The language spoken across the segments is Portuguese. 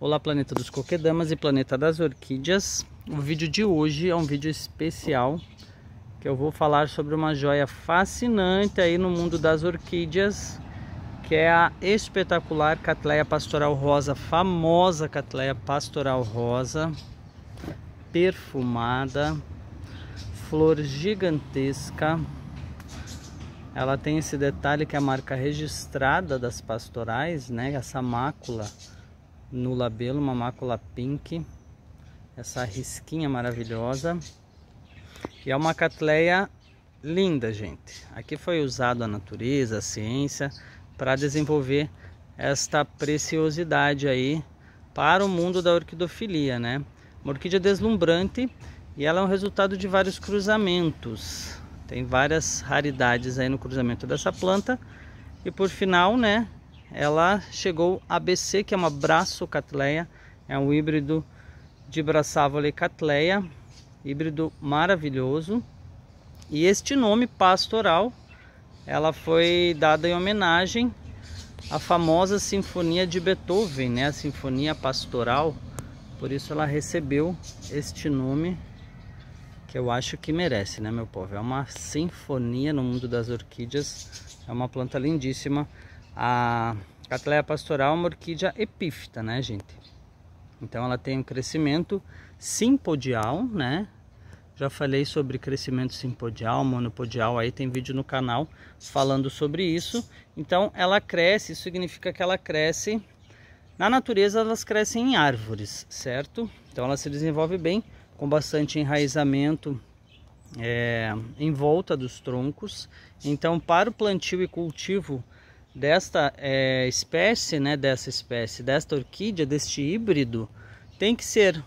Olá planeta dos coquedamas e planeta das orquídeas. O vídeo de hoje é um vídeo especial que eu vou falar sobre uma joia fascinante aí no mundo das orquídeas, que é a espetacular Catleia pastoral rosa, famosa Catleia pastoral rosa, perfumada, flor gigantesca. Ela tem esse detalhe que é a marca registrada das pastorais, né? Essa mácula no labelo, uma mácula pink, essa risquinha maravilhosa. E é uma catleia linda, gente. Aqui foi usado a natureza, a ciência, para desenvolver esta preciosidade aí para o mundo da orquidofilia, né? Uma orquídea deslumbrante e ela é um resultado de vários cruzamentos. Tem várias raridades aí no cruzamento dessa planta. E por final, né, ela é chegou ABC, que é uma braço catleia, é um híbrido de braçávole catleia, híbrido maravilhoso. E este nome pastoral, ela foi dada em homenagem à famosa sinfonia de Beethoven, né, a sinfonia pastoral. Por isso ela recebeu este nome que eu acho que merece, né, meu povo? É uma sinfonia no mundo das orquídeas, é uma planta lindíssima. A catleia pastoral é uma orquídea epífita, né, gente? Então ela tem um crescimento simpodial, né? Já falei sobre crescimento simpodial, monopodial, aí tem vídeo no canal falando sobre isso. Então ela cresce, isso significa que ela cresce... Na natureza elas crescem em árvores, certo? Então ela se desenvolve bem, com bastante enraizamento é, em volta dos troncos. Então para o plantio e cultivo desta é, espécie, né, dessa espécie, desta orquídea, deste híbrido, tem que ser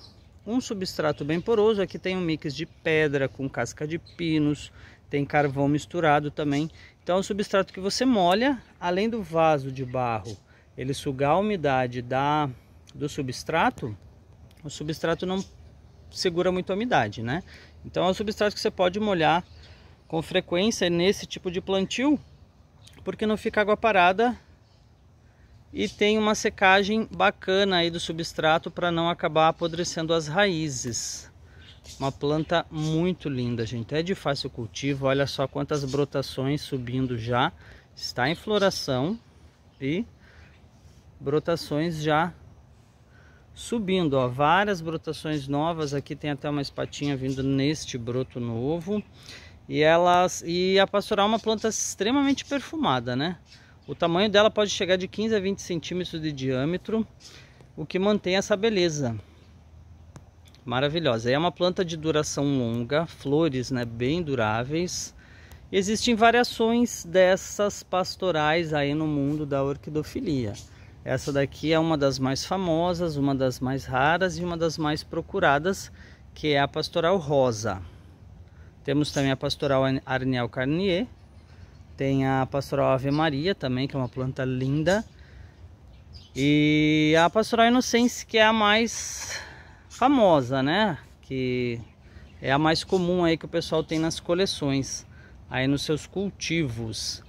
um substrato bem poroso. Aqui tem um mix de pedra com casca de pinos, tem carvão misturado também. Então, é um substrato que você molha, além do vaso de barro, ele sugar a umidade da, do substrato, o substrato não segura muito a umidade, né? Então, é um substrato que você pode molhar com frequência nesse tipo de plantio porque não fica água parada e tem uma secagem bacana aí do substrato para não acabar apodrecendo as raízes. Uma planta muito linda, gente. É de fácil cultivo, olha só quantas brotações subindo já. Está em floração e brotações já subindo, ó, várias brotações novas. Aqui tem até uma espatinha vindo neste broto novo. E, elas, e a pastoral é uma planta extremamente perfumada, né? O tamanho dela pode chegar de 15 a 20 centímetros de diâmetro, o que mantém essa beleza. Maravilhosa. É uma planta de duração longa, flores né, bem duráveis. Existem variações dessas pastorais aí no mundo da orquidofilia. Essa daqui é uma das mais famosas, uma das mais raras e uma das mais procuradas, que é a pastoral rosa. Temos também a pastoral Arniel Carnier. Tem a pastoral Ave Maria também, que é uma planta linda. E a pastoral Inocência, que é a mais famosa, né? Que é a mais comum aí que o pessoal tem nas coleções, aí nos seus cultivos.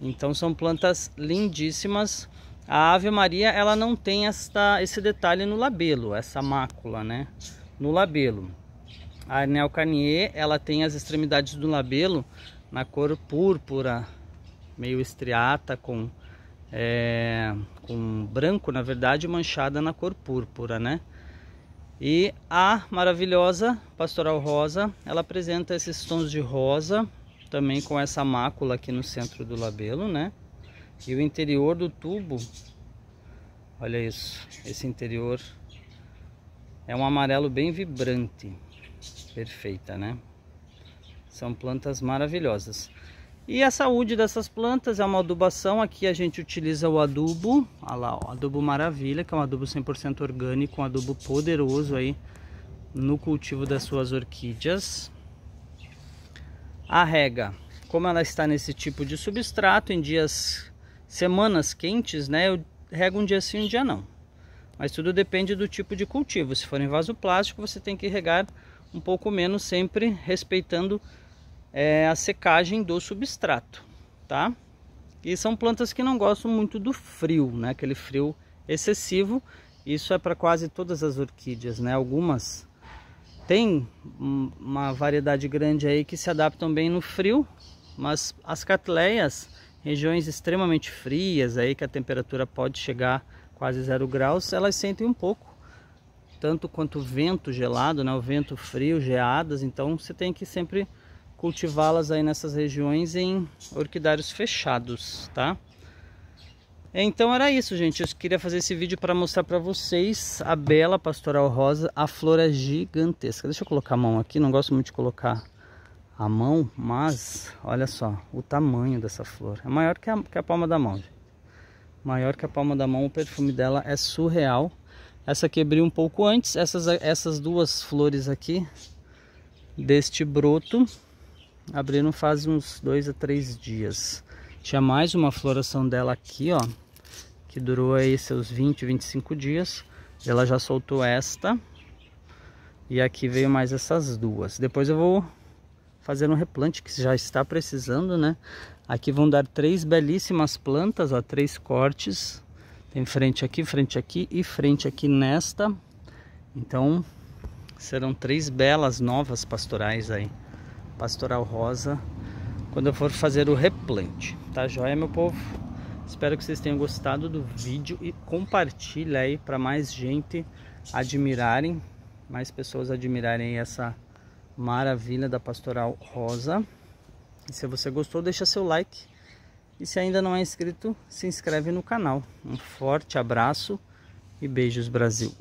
Então são plantas lindíssimas. A Ave Maria, ela não tem esta, esse detalhe no labelo, essa mácula, né? No labelo. A Arnel Carnier, ela tem as extremidades do labelo na cor púrpura, meio estriata, com, é, com branco, na verdade, manchada na cor púrpura, né? E a maravilhosa Pastoral Rosa, ela apresenta esses tons de rosa, também com essa mácula aqui no centro do labelo, né? E o interior do tubo, olha isso, esse interior é um amarelo bem vibrante perfeita, né? São plantas maravilhosas. E a saúde dessas plantas é uma adubação. Aqui a gente utiliza o adubo, olha lá, ó, adubo maravilha, que é um adubo 100% orgânico, um adubo poderoso aí no cultivo das suas orquídeas. A rega, como ela está nesse tipo de substrato, em dias, semanas quentes, né, eu rego um dia sim, um dia não. Mas tudo depende do tipo de cultivo. Se for em vaso plástico, você tem que regar um pouco menos, sempre respeitando é, a secagem do substrato, tá? E são plantas que não gostam muito do frio, né? Aquele frio excessivo. Isso é para quase todas as orquídeas, né? Algumas tem uma variedade grande aí que se adaptam bem no frio, mas as catleias, regiões extremamente frias aí que a temperatura pode chegar quase zero graus, elas sentem um pouco tanto quanto vento gelado, né? O vento frio, geadas, então você tem que sempre cultivá-las aí nessas regiões em orquidários fechados, tá? Então era isso, gente. Eu queria fazer esse vídeo para mostrar para vocês a bela pastoral rosa, a flora gigantesca. Deixa eu colocar a mão aqui, não gosto muito de colocar a mão, mas olha só o tamanho dessa flor. É maior que a, que a palma da mão, gente. Maior que a palma da mão, o perfume dela é surreal. Essa aqui abriu um pouco antes. Essas, essas duas flores aqui deste broto abriram faz uns dois a três dias. Tinha mais uma floração dela aqui, ó, que durou aí seus 20, 25 dias. Ela já soltou esta. E aqui veio mais essas duas. Depois eu vou fazer um replante que já está precisando, né? Aqui vão dar três belíssimas plantas, ó, três cortes tem frente aqui, frente aqui e frente aqui nesta. Então, serão três belas novas pastorais aí. Pastoral rosa, quando eu for fazer o replante. Tá joia, meu povo? Espero que vocês tenham gostado do vídeo e compartilhe aí para mais gente admirarem, mais pessoas admirarem essa maravilha da pastoral rosa. E se você gostou, deixa seu like e se ainda não é inscrito, se inscreve no canal. Um forte abraço e beijos Brasil.